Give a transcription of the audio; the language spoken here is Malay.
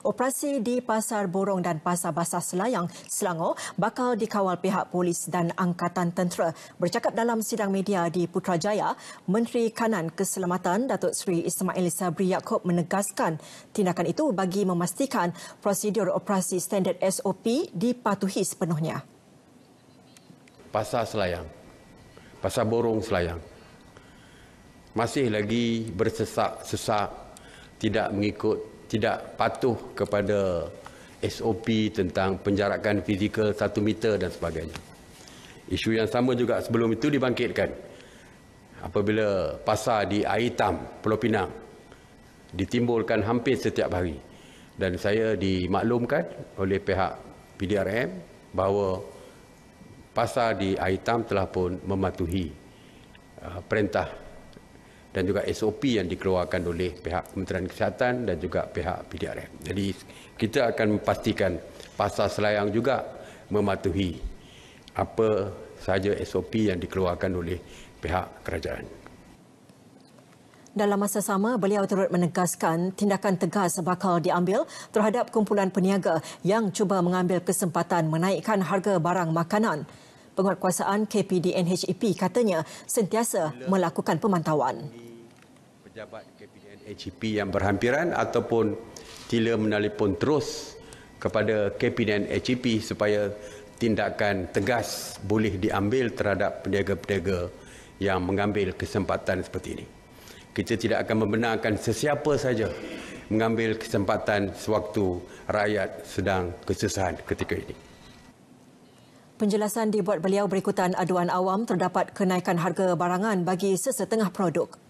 Operasi di Pasar Borong dan Pasar Basah Selayang, Selangor bakal dikawal pihak polis dan angkatan tentera. Bercakap dalam sidang media di Putrajaya, Menteri Kanan Keselamatan Datuk Seri Ismail Sabri Yaakob menegaskan tindakan itu bagi memastikan prosedur operasi standard SOP dipatuhi sepenuhnya. Pasar Selayang, Pasar Borong Selayang masih lagi bersesak-sesak tidak mengikut tidak patuh kepada SOP tentang penjarakan fizikal satu meter dan sebagainya. Isu yang sama juga sebelum itu dibangkitkan apabila pasar di Aitam, Pulau Pinang ditimbulkan hampir setiap hari dan saya dimaklumkan oleh pihak PDRM bahawa pasar di Aitam telah pun mematuhi uh, perintah dan juga SOP yang dikeluarkan oleh pihak Kementerian Kesihatan dan juga pihak PDRM. Jadi kita akan memastikan pasar selayang juga mematuhi apa sahaja SOP yang dikeluarkan oleh pihak kerajaan. Dalam masa sama, beliau turut menegaskan tindakan tegas bakal diambil terhadap kumpulan peniaga yang cuba mengambil kesempatan menaikkan harga barang makanan penguatkuasaan KPDNHEP e katanya sentiasa melakukan pemantauan. Pejabat KPDNHEP e yang berhampiran ataupun tila menelpon terus kepada KPDNHEP e supaya tindakan tegas boleh diambil terhadap peniaga-peniaga yang mengambil kesempatan seperti ini. Kita tidak akan membenarkan sesiapa saja mengambil kesempatan sewaktu rakyat sedang kesusahan ketika ini. Penjelasan dibuat beliau berikutan aduan awam terdapat kenaikan harga barangan bagi sesetengah produk.